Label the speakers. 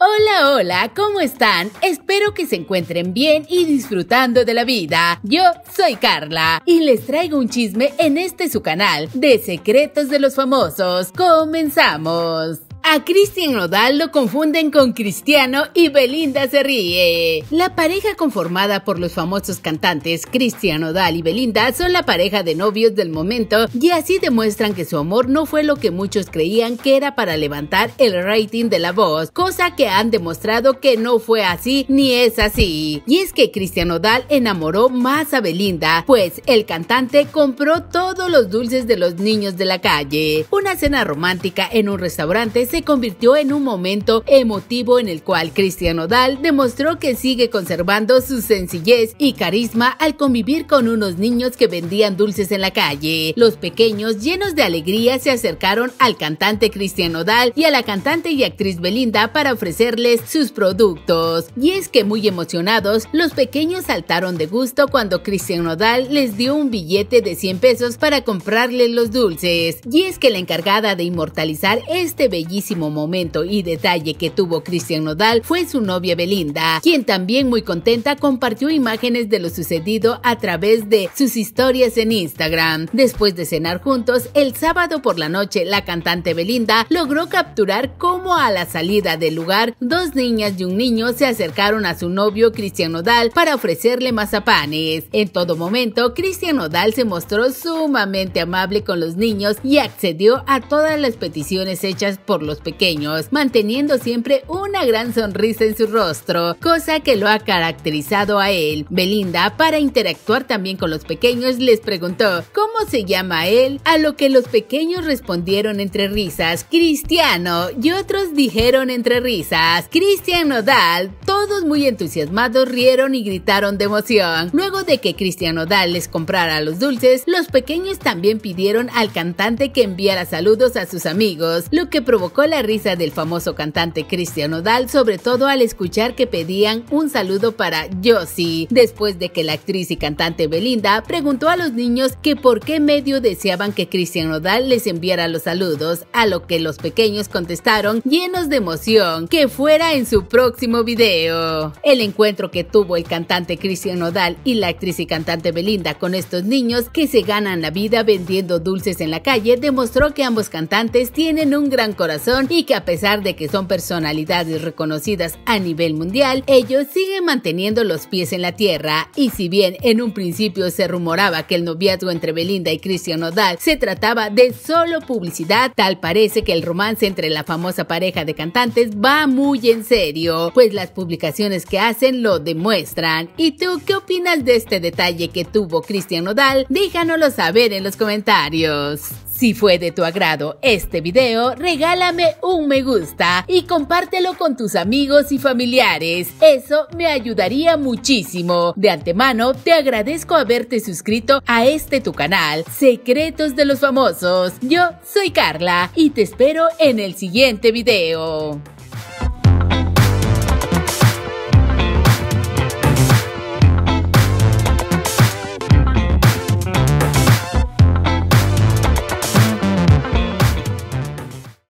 Speaker 1: Hola, hola, ¿cómo están? Espero que se encuentren bien y disfrutando de la vida. Yo soy Carla y les traigo un chisme en este su canal de Secretos de los Famosos. Comenzamos. A Cristian Nodal lo confunden con Cristiano y Belinda se ríe. La pareja conformada por los famosos cantantes Cristian Nodal y Belinda son la pareja de novios del momento y así demuestran que su amor no fue lo que muchos creían que era para levantar el rating de la voz, cosa que han demostrado que no fue así ni es así. Y es que Cristian Nodal enamoró más a Belinda, pues el cantante compró todos los dulces de los niños de la calle. Una cena romántica en un restaurante se se convirtió en un momento emotivo en el cual Cristian Odal demostró que sigue conservando su sencillez y carisma al convivir con unos niños que vendían dulces en la calle. Los pequeños, llenos de alegría, se acercaron al cantante Cristian Odal y a la cantante y actriz Belinda para ofrecerles sus productos. Y es que muy emocionados, los pequeños saltaron de gusto cuando Cristian Nodal les dio un billete de 100 pesos para comprarles los dulces. Y es que la encargada de inmortalizar este bellísimo momento y detalle que tuvo Cristian Nodal fue su novia Belinda, quien también muy contenta compartió imágenes de lo sucedido a través de sus historias en Instagram. Después de cenar juntos, el sábado por la noche la cantante Belinda logró capturar cómo a la salida del lugar dos niñas y un niño se acercaron a su novio Cristian Nodal para ofrecerle mazapanes. En todo momento, Cristian Nodal se mostró sumamente amable con los niños y accedió a todas las peticiones hechas por los pequeños, manteniendo siempre una gran sonrisa en su rostro, cosa que lo ha caracterizado a él. Belinda, para interactuar también con los pequeños, les preguntó ¿Cómo se llama él? A lo que los pequeños respondieron entre risas, Cristiano, y otros dijeron entre risas, cristiano Nodal. Todos muy entusiasmados rieron y gritaron de emoción. Luego de que cristiano Nodal les comprara los dulces, los pequeños también pidieron al cantante que enviara saludos a sus amigos, lo que provocó la risa del famoso cantante Cristian Odal, sobre todo al escuchar que pedían un saludo para Josie, después de que la actriz y cantante Belinda preguntó a los niños que por qué medio deseaban que Cristian Odal les enviara los saludos, a lo que los pequeños contestaron llenos de emoción que fuera en su próximo video. El encuentro que tuvo el cantante Cristian Odal y la actriz y cantante Belinda con estos niños que se ganan la vida vendiendo dulces en la calle demostró que ambos cantantes tienen un gran corazón y que a pesar de que son personalidades reconocidas a nivel mundial, ellos siguen manteniendo los pies en la tierra y si bien en un principio se rumoraba que el noviazgo entre Belinda y Cristian Nodal se trataba de solo publicidad, tal parece que el romance entre la famosa pareja de cantantes va muy en serio, pues las publicaciones que hacen lo demuestran. ¿Y tú qué opinas de este detalle que tuvo Cristian Nodal? Déjanoslo saber en los comentarios. Si fue de tu agrado este video, regálame un me gusta y compártelo con tus amigos y familiares. Eso me ayudaría muchísimo. De antemano, te agradezco haberte suscrito a este tu canal, Secretos de los Famosos. Yo soy Carla y te espero en el siguiente video.